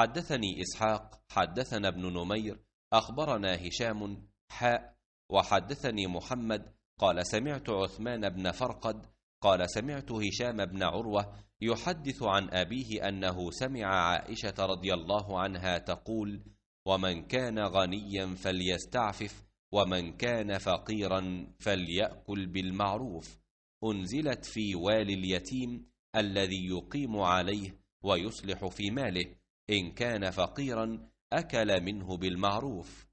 حدثني إسحاق حدثنا ابن نمير أخبرنا هشام حاء وحدثني محمد قال سمعت عثمان بن فرقد قال سمعت هشام بن عروة يحدث عن أبيه أنه سمع عائشة رضي الله عنها تقول ومن كان غنيا فليستعفف ومن كان فقيرا فليأكل بالمعروف أنزلت في والي اليتيم الذي يقيم عليه ويصلح في ماله إن كان فقيرا أكل منه بالمعروف